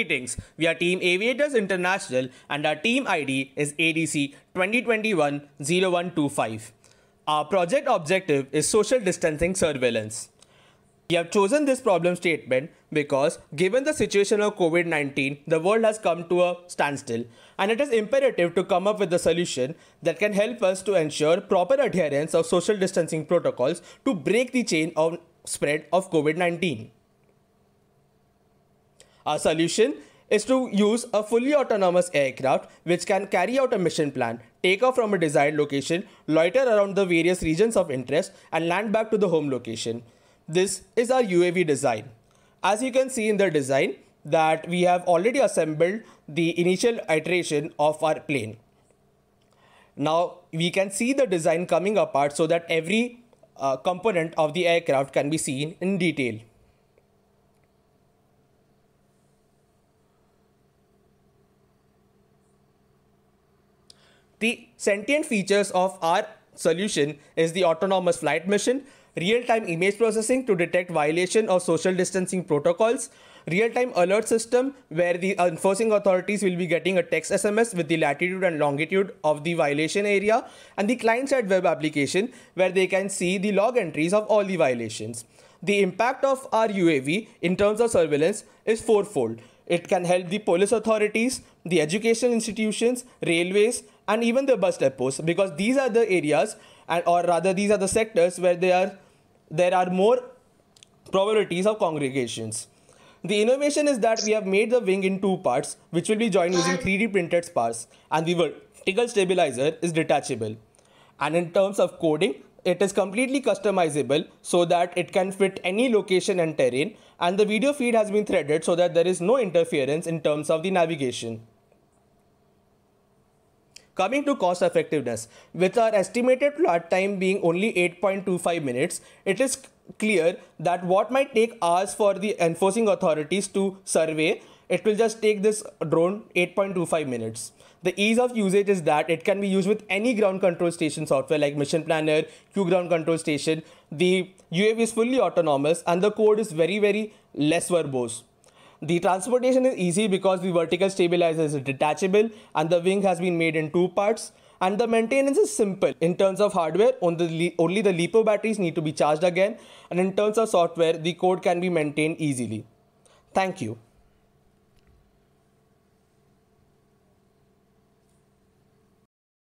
Greetings, we are Team Aviators International and our team ID is ADC 2021-0125. Our project objective is social distancing surveillance. We have chosen this problem statement because given the situation of COVID-19, the world has come to a standstill and it is imperative to come up with a solution that can help us to ensure proper adherence of social distancing protocols to break the chain of spread of COVID-19. Our solution is to use a fully autonomous aircraft which can carry out a mission plan, take off from a desired location, loiter around the various regions of interest and land back to the home location. This is our UAV design. As you can see in the design that we have already assembled the initial iteration of our plane. Now we can see the design coming apart so that every uh, component of the aircraft can be seen in detail. The sentient features of our solution is the autonomous flight mission, real-time image processing to detect violation of social distancing protocols, real-time alert system where the enforcing authorities will be getting a text SMS with the latitude and longitude of the violation area, and the client-side web application where they can see the log entries of all the violations. The impact of our UAV in terms of surveillance is fourfold. It can help the police authorities, the education institutions, railways, and even the bus depots because these are the areas and or rather these are the sectors where they are there are more probabilities of congregations. The innovation is that we have made the wing in two parts, which will be joined using 3D printed spars, and the vertical stabilizer is detachable. And in terms of coding, it is completely customizable so that it can fit any location and terrain, and the video feed has been threaded so that there is no interference in terms of the navigation. Coming to cost effectiveness, with our estimated flight time being only 8.25 minutes, it is clear that what might take hours for the enforcing authorities to survey, it will just take this drone 8.25 minutes. The ease of usage is that it can be used with any ground control station software like Mission Planner, Q Ground Control Station. The UAV is fully autonomous and the code is very, very less verbose. The transportation is easy because the vertical stabilizer is detachable and the wing has been made in two parts. And the maintenance is simple. In terms of hardware, only the LiPo batteries need to be charged again. And in terms of software, the code can be maintained easily. Thank you.